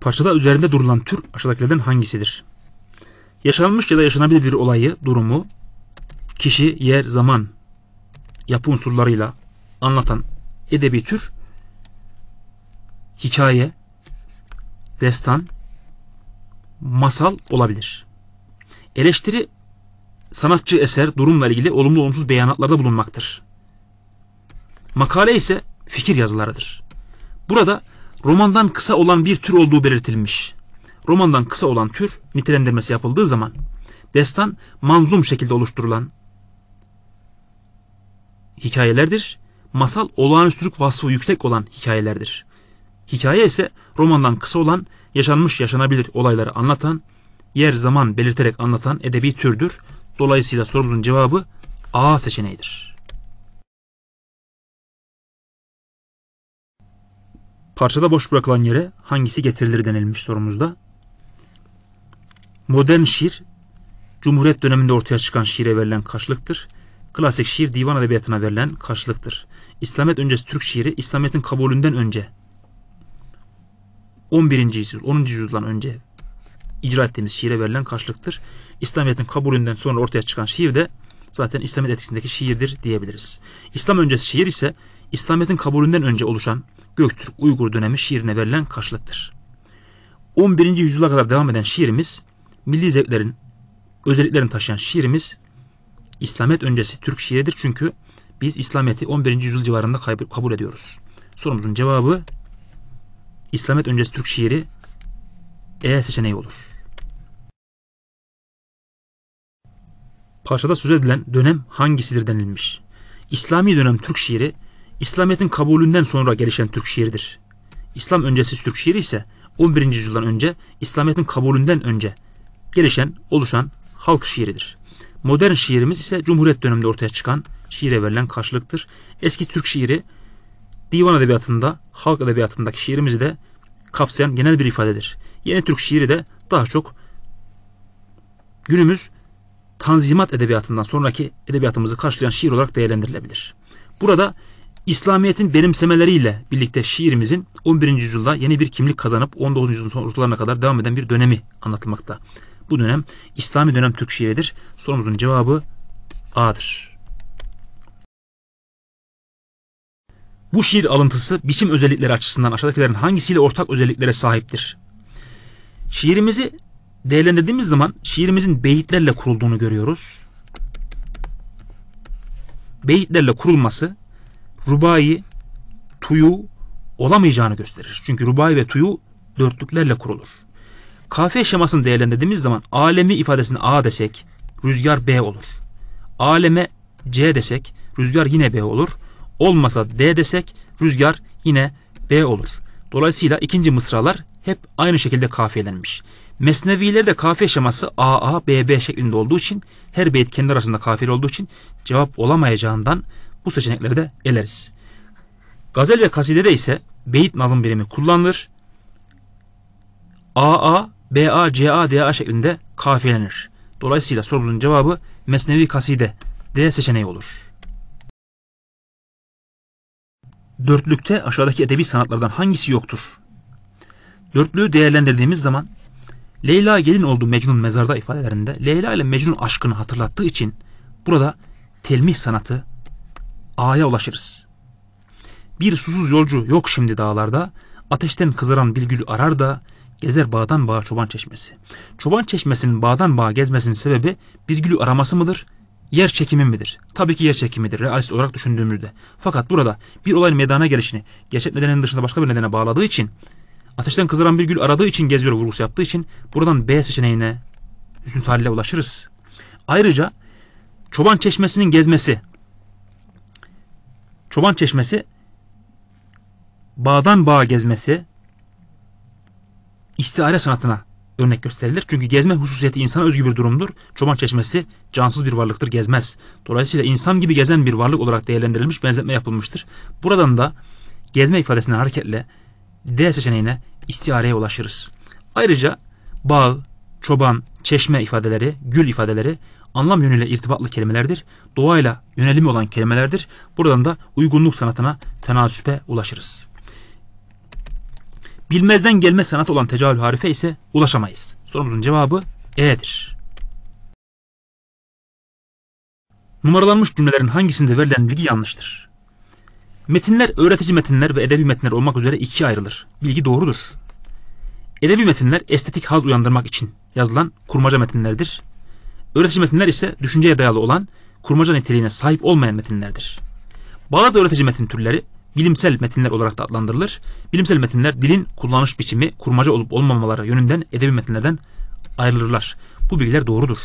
Parçada üzerinde durulan tür aşağıdakilerden hangisidir? Yaşanmış ya da yaşanabilir bir olayı, durumu, kişi, yer, zaman, yapı unsurlarıyla anlatan edebi tür, hikaye, destan, masal olabilir. Eleştiri, sanatçı eser durumla ilgili olumlu olumsuz beyanatlarda bulunmaktır. Makale ise fikir yazılarıdır. Burada romandan kısa olan bir tür olduğu belirtilmiş. Romandan kısa olan tür nitelendirmesi yapıldığı zaman destan manzum şekilde oluşturulan hikayelerdir. Masal olağanüstülük vasfı yüksek olan hikayelerdir. Hikaye ise romandan kısa olan yaşanmış yaşanabilir olayları anlatan, yer zaman belirterek anlatan edebi türdür. Dolayısıyla sorumlunun cevabı A seçeneğidir. Parçada boş bırakılan yere hangisi getirilir denilmiş sorumuzda. Modern şiir, Cumhuriyet döneminde ortaya çıkan şiire verilen karşılıktır. Klasik şiir divan edebiyatına verilen karşılıktır. İslamiyet öncesi Türk şiiri, İslamiyet'in kabulünden önce 11. yüzyıl, 10. yüzyıldan önce icra ettiğimiz şiire verilen karşılıktır. İslamiyet'in kabulünden sonra ortaya çıkan şiir de zaten İslamiyet etkisindeki şiirdir diyebiliriz. İslam öncesi şiir ise İslamiyet'in kabulünden önce oluşan Göktürk Uygur dönemi şiirine verilen karşılıktır. 11. yüzyıla kadar devam eden şiirimiz, milli zevklerin, özelliklerini taşıyan şiirimiz İslamiyet öncesi Türk şiiridir çünkü biz İslamiyet'i 11. yüzyıl civarında kabul ediyoruz. Sorumuzun cevabı İslamiyet öncesi Türk şiiri E seçeneği olur. Parçada söz edilen dönem hangisidir denilmiş. İslami dönem Türk şiiri İslamiyet'in kabulünden sonra gelişen Türk şiiridir. İslam öncesi Türk şiiri ise 11. yüzyıldan önce İslamiyet'in kabulünden önce gelişen, oluşan halk şiiridir. Modern şiirimiz ise Cumhuriyet döneminde ortaya çıkan şiire verilen karşılıktır. Eski Türk şiiri divan edebiyatında, halk edebiyatındaki şiirimizi de kapsayan genel bir ifadedir. Yeni Türk şiiri de daha çok günümüz tanzimat edebiyatından sonraki edebiyatımızı karşılayan şiir olarak değerlendirilebilir. Burada İslamiyet'in benimsemeleriyle birlikte şiirimizin 11. yüzyılda yeni bir kimlik kazanıp 19. yüzyılın son ortalarına kadar devam eden bir dönemi anlatılmakta. Bu dönem İslami dönem Türk şiiridir. Sorumuzun cevabı A'dır. Bu şiir alıntısı biçim özellikleri açısından aşağıdakilerin hangisiyle ortak özelliklere sahiptir? Şiirimizi değerlendirdiğimiz zaman şiirimizin beyitlerle kurulduğunu görüyoruz. Beyitlerle kurulması Rubayı tuyu olamayacağını gösterir. Çünkü rubayı ve tuyu dörtlüklerle kurulur. Kafiye şemasını değerlendirdiğimiz zaman alemi ifadesini A desek rüzgar B olur. Aleme C desek rüzgar yine B olur. Olmasa D desek rüzgar yine B olur. Dolayısıyla ikinci mısralar hep aynı şekilde kafiyelenmiş. Mesnevilerde kafiye şeması AA, BB şeklinde olduğu için her beyt kendi arasında kafiyeli olduğu için cevap olamayacağından bu seçenekleri de eleriz. Gazel ve kasidede ise beyit nazım birimi kullanılır. AA, BA, CA, DA şeklinde kafiyelenir. Dolayısıyla sorunun cevabı Mesnevi Kaside D seçeneği olur. Dörtlükte aşağıdaki edebi sanatlardan hangisi yoktur? Dörtlüğü değerlendirdiğimiz zaman Leyla gelin oldu Mecnun mezarda ifadelerinde Leyla ile Mecnun aşkını hatırlattığı için burada telmih sanatı A'ya ulaşırız. Bir susuz yolcu yok şimdi dağlarda. Ateşten kızaran bir arar da gezer bağdan bağa çoban çeşmesi. Çoban çeşmesinin bağdan bağa gezmesinin sebebi bir araması mıdır? Yer çekimi midir? Tabii ki yer çekimidir realist olarak düşündüğümüzde. Fakat burada bir olayın meydana gelişini gerçek nedenin dışında başka bir nedene bağladığı için ateşten kızaran bir gül aradığı için geziyor vurgusu yaptığı için buradan B seçeneğine hüsnü tarihle ulaşırız. Ayrıca çoban çeşmesinin gezmesi çoban çeşmesi bağdan bağa gezmesi istihare sanatına örnek gösterilir. Çünkü gezme hususiyeti insana özgü bir durumdur. Çoban çeşmesi cansız bir varlıktır, gezmez. Dolayısıyla insan gibi gezen bir varlık olarak değerlendirilmiş, benzetme yapılmıştır. Buradan da gezme ifadesinden hareketle D seçeneğine istihareye ulaşırız. Ayrıca bağ, çoban, çeşme ifadeleri, gül ifadeleri anlam yönüyle irtibatlı kelimelerdir. Doğayla yönelimi olan kelimelerdir. Buradan da uygunluk sanatına tenasüpe ulaşırız. Bilmezden gelme sanat olan tecavül harife ise ulaşamayız. Sorumuzun cevabı E'dir. Numaralanmış cümlelerin hangisinde verilen bilgi yanlıştır? Metinler öğretici metinler ve edebi metinler olmak üzere ikiye ayrılır. Bilgi doğrudur. Edebi metinler estetik haz uyandırmak için yazılan kurmaca metinlerdir. Öğretici metinler ise düşünceye dayalı olan, kurmaca niteliğine sahip olmayan metinlerdir. Bazı öğretici metin türleri bilimsel metinler olarak da adlandırılır. Bilimsel metinler dilin kullanış biçimi, kurmaca olup olmamaları yönünden edebi metinlerden ayrılırlar. Bu bilgiler doğrudur.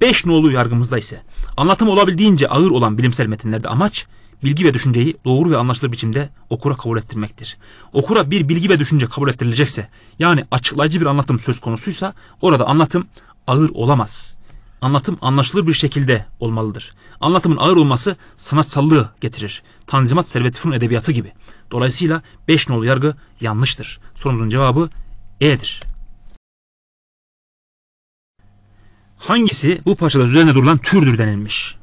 Beş nolu yargımızda ise anlatım olabildiğince ağır olan bilimsel metinlerde amaç bilgi ve düşünceyi doğru ve anlaşılır biçimde okura kabul ettirmektir. Okura bir bilgi ve düşünce kabul ettirilecekse yani açıklayıcı bir anlatım söz konusuysa orada anlatım ağır olamaz. Anlatım anlaşılır bir şekilde olmalıdır. Anlatımın ağır olması sanatsallığı getirir. Tanzimat Servet edebiyatı gibi. Dolayısıyla 5 nolu yargı yanlıştır. Sorumuzun cevabı E'dir. Hangisi bu parçada üzerinde durulan türdür denilmiş?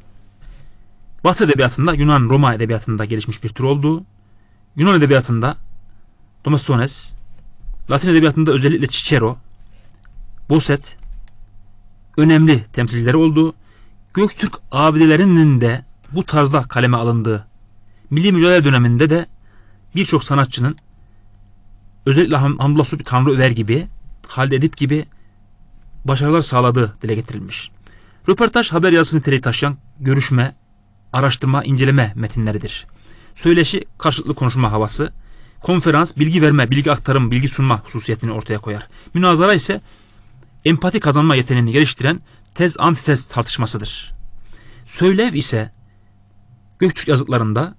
Batı edebiyatında Yunan-Roma edebiyatında gelişmiş bir tür olduğu, Yunan edebiyatında Demosthenes, Latin edebiyatında özellikle Cicero, Bosset, önemli temsilcileri oldu. Göktürk abidelerinin de bu tarzda kaleme alındığı milli mücadele döneminde de birçok sanatçının özellikle Ham Hamdullah Supi Tanrı Över gibi Halide Edip gibi başarılar sağladığı dile getirilmiş. Röportaj haber yazısı niteliği taşıyan görüşme, araştırma, inceleme metinleridir. Söyleşi karşılıklı konuşma havası, konferans bilgi verme, bilgi aktarım, bilgi sunma hususiyetini ortaya koyar. Münazara ise empati kazanma yeteneğini geliştiren tez antitez tartışmasıdır. Söylev ise Göktürk yazıtlarında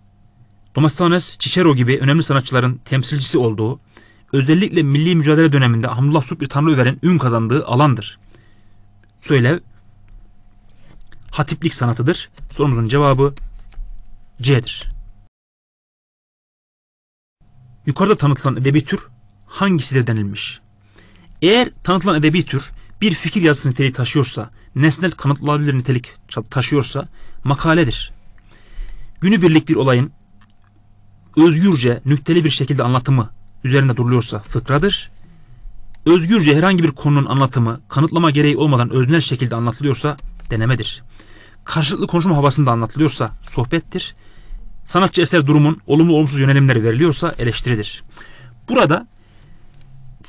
Demosthenes, Cicero gibi önemli sanatçıların temsilcisi olduğu, özellikle milli mücadele döneminde Hamdullah Subri Tanrıver'in ün kazandığı alandır. Söylev, hatiplik sanatıdır. Sorumuzun cevabı C'dir. Yukarıda tanıtılan edebi tür hangisidir denilmiş? Eğer tanıtılan edebi tür bir fikir yazısı niteliği taşıyorsa, nesnel kanıtlanabilir nitelik taşıyorsa makaledir. Günübirlik bir olayın özgürce, nükteli bir şekilde anlatımı üzerinde duruluyorsa fıkradır. Özgürce herhangi bir konunun anlatımı kanıtlama gereği olmadan öznel şekilde anlatılıyorsa denemedir. Karşılıklı konuşma havasında anlatılıyorsa sohbettir. Sanatçı eser durumun olumlu olumsuz yönelimleri veriliyorsa eleştiridir. Burada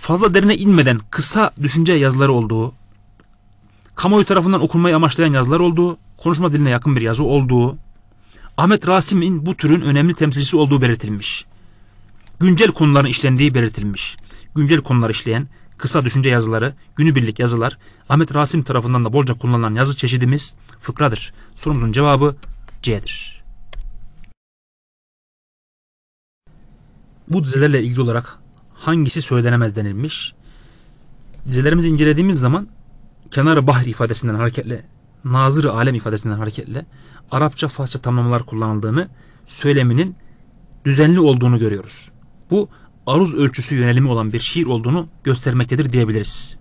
fazla derine inmeden kısa düşünce yazıları olduğu, kamuoyu tarafından okunmayı amaçlayan yazılar olduğu, konuşma diline yakın bir yazı olduğu, Ahmet Rasim'in bu türün önemli temsilcisi olduğu belirtilmiş. Güncel konuların işlendiği belirtilmiş. Güncel konular işleyen kısa düşünce yazıları, günübirlik yazılar, Ahmet Rasim tarafından da bolca kullanılan yazı çeşidimiz fıkradır. Sorumuzun cevabı C'dir. Bu dizelerle ilgili olarak hangisi söylenemez denilmiş. Dizelerimizi incelediğimiz zaman kenara bahri ifadesinden hareketle, nazırı alem ifadesinden hareketle Arapça Farsça tamlamalar kullanıldığını, söyleminin düzenli olduğunu görüyoruz. Bu aruz ölçüsü yönelimi olan bir şiir olduğunu göstermektedir diyebiliriz.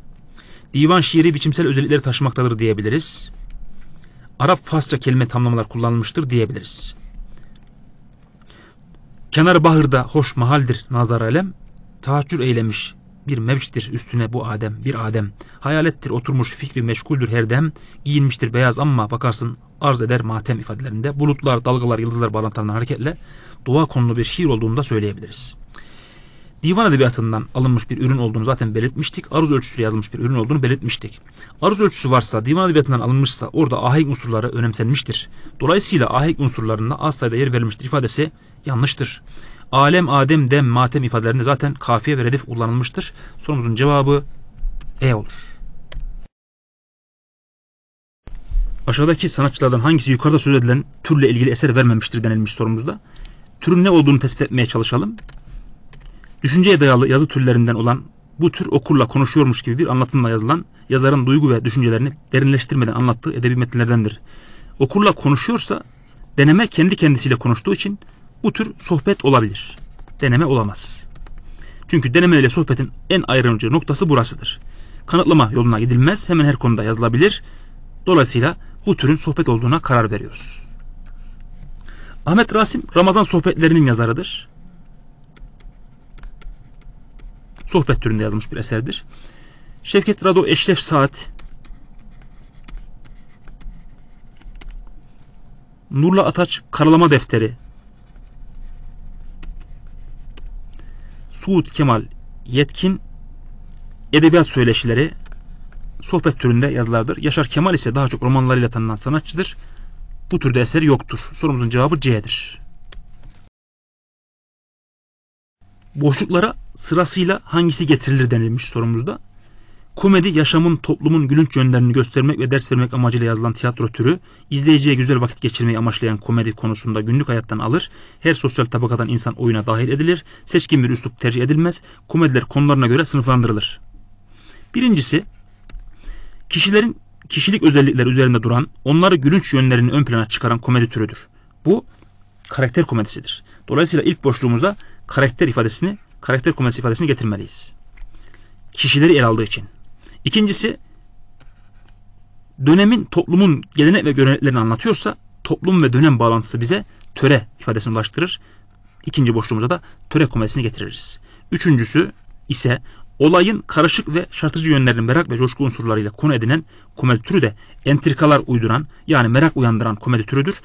Divan şiiri biçimsel özellikleri taşımaktadır diyebiliriz. Arap Farsça kelime tamlamalar kullanılmıştır diyebiliriz. Kenar Bahır'da hoş mahaldir nazar alem tahaccür eylemiş bir mevçtir üstüne bu Adem, bir Adem. Hayalettir oturmuş fikri meşguldür her dem. Giyinmiştir beyaz ama bakarsın arz eder matem ifadelerinde. Bulutlar, dalgalar, yıldızlar bağlantılarından hareketle doğa konulu bir şiir olduğunu da söyleyebiliriz. Divan edebiyatından alınmış bir ürün olduğunu zaten belirtmiştik. Aruz ölçüsü yazılmış bir ürün olduğunu belirtmiştik. Aruz ölçüsü varsa, divan edebiyatından alınmışsa orada ahenk unsurları önemsenmiştir. Dolayısıyla ahenk unsurlarında az sayıda yer verilmiştir ifadesi yanlıştır. Alem, adem, dem, matem ifadelerinde zaten kafiye ve redif kullanılmıştır. Sorumuzun cevabı E olur. Aşağıdaki sanatçılardan hangisi yukarıda söz edilen türle ilgili eser vermemiştir denilmiş sorumuzda. Türün ne olduğunu tespit etmeye çalışalım. Düşünceye dayalı yazı türlerinden olan bu tür okurla konuşuyormuş gibi bir anlatımla yazılan yazarın duygu ve düşüncelerini derinleştirmeden anlattığı edebi metinlerdendir. Okurla konuşuyorsa deneme kendi kendisiyle konuştuğu için bu tür sohbet olabilir. Deneme olamaz. Çünkü deneme ile sohbetin en ayrımcı noktası burasıdır. Kanıtlama yoluna gidilmez. Hemen her konuda yazılabilir. Dolayısıyla bu türün sohbet olduğuna karar veriyoruz. Ahmet Rasim Ramazan sohbetlerinin yazarıdır. Sohbet türünde yazılmış bir eserdir. Şevket Rado Eşref Saat Nurla Ataç Karalama Defteri Suud Kemal Yetkin edebiyat söyleşileri sohbet türünde yazılardır. Yaşar Kemal ise daha çok romanlarıyla tanınan sanatçıdır. Bu türde eseri yoktur. Sorumuzun cevabı C'dir. Boşluklara sırasıyla hangisi getirilir denilmiş sorumuzda. Komedi yaşamın, toplumun gülünç yönlerini göstermek ve ders vermek amacıyla yazılan tiyatro türü, izleyiciye güzel vakit geçirmeyi amaçlayan komedi konusunda günlük hayattan alır, her sosyal tabakadan insan oyuna dahil edilir, seçkin bir üslup tercih edilmez, komediler konularına göre sınıflandırılır. Birincisi, kişilerin kişilik özellikleri üzerinde duran, onları gülünç yönlerini ön plana çıkaran komedi türüdür. Bu karakter komedisidir. Dolayısıyla ilk boşluğumuzda karakter ifadesini, karakter komedisi ifadesini getirmeliyiz. Kişileri el aldığı için. İkincisi dönemin toplumun gelenek ve göreneklerini anlatıyorsa toplum ve dönem bağlantısı bize töre ifadesini ulaştırır. İkinci boşluğumuza da töre komedisini getiririz. Üçüncüsü ise olayın karışık ve şaşırtıcı yönlerini merak ve coşku unsurlarıyla konu edinen komedi türü de entrikalar uyduran yani merak uyandıran komedi türüdür.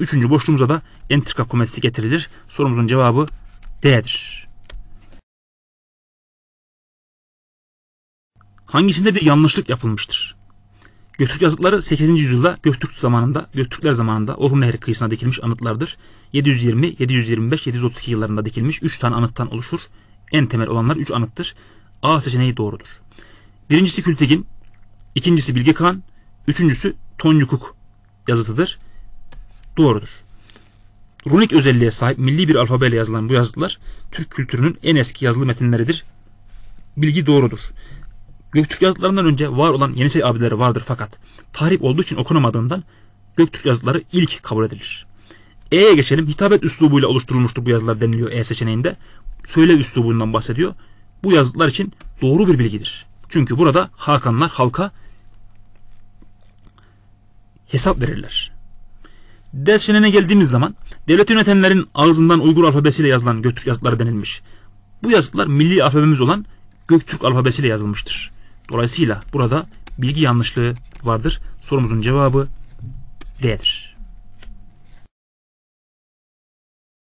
Üçüncü boşluğumuza da entrika komedisi getirilir. Sorumuzun cevabı D'dir. hangisinde bir yanlışlık yapılmıştır? Göktürk yazıtları 8. yüzyılda Göktürk zamanında, Göktürkler zamanında Orhun Nehri kıyısına dikilmiş anıtlardır. 720, 725, 732 yıllarında dikilmiş 3 tane anıttan oluşur. En temel olanlar 3 anıttır. A seçeneği doğrudur. Birincisi Kültegin, ikincisi Bilge Kağan, üçüncüsü Tonyukuk yazıtıdır. Doğrudur. Runik özelliğe sahip milli bir alfabeyle yazılan bu yazıtlar Türk kültürünün en eski yazılı metinleridir. Bilgi doğrudur. Göktürk yazıtlarından önce var olan Yenisey abileri vardır fakat tahrip olduğu için okunamadığından Göktürk yazıtları ilk kabul edilir. E'ye geçelim. Hitabet üslubuyla oluşturulmuştur bu yazılar deniliyor E seçeneğinde. Söyle üslubundan bahsediyor. Bu yazıtlar için doğru bir bilgidir. Çünkü burada Hakanlar halka hesap verirler. D seçeneğine geldiğimiz zaman devlet yönetenlerin ağzından Uygur alfabesiyle yazılan Göktürk yazıtları denilmiş. Bu yazıtlar milli alfabemiz olan Göktürk alfabesiyle yazılmıştır. Dolayısıyla burada bilgi yanlışlığı vardır. Sorumuzun cevabı D'dir.